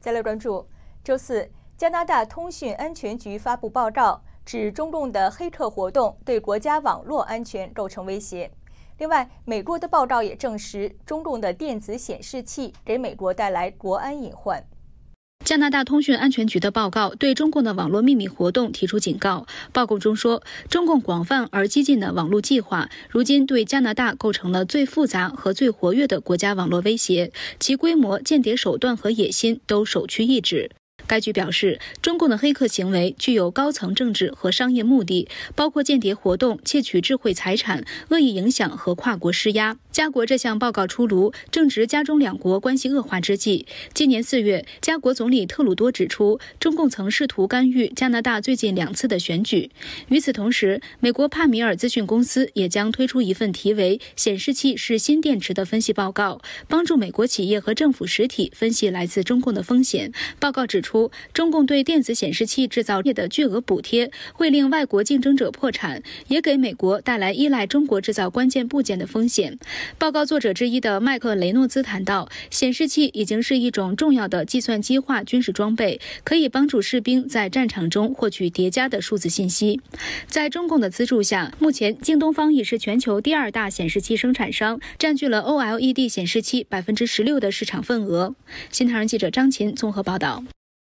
再来关注，周四加拿大通讯安全局发布报告，指中共的黑客活动对国家网络安全构成威胁。另外，美国的报告也证实，中共的电子显示器给美国带来国安隐患。加拿大通讯安全局的报告对中共的网络秘密活动提出警告。报告中说，中共广泛而激进的网络计划，如今对加拿大构成了最复杂和最活跃的国家网络威胁，其规模、间谍手段和野心都首屈一指。该局表示，中共的黑客行为具有高层政治和商业目的，包括间谍活动、窃取智慧财产、恶意影响和跨国施压。加国这项报告出炉正值加中两国关系恶化之际。今年四月，加国总理特鲁多指出，中共曾试图干预加拿大最近两次的选举。与此同时，美国帕米尔资讯公司也将推出一份题为《显示器是新电池》的分析报告，帮助美国企业和政府实体分析来自中共的风险。报告指出。中共对电子显示器制造业的巨额补贴，会令外国竞争者破产，也给美国带来依赖中国制造关键部件的风险。报告作者之一的麦克雷诺兹谈到，显示器已经是一种重要的计算机化军事装备，可以帮助士兵在战场中获取叠加的数字信息。在中共的资助下，目前京东方已是全球第二大显示器生产商，占据了 OLED 显示器百分之十六的市场份额。新唐人记者张琴综合报道。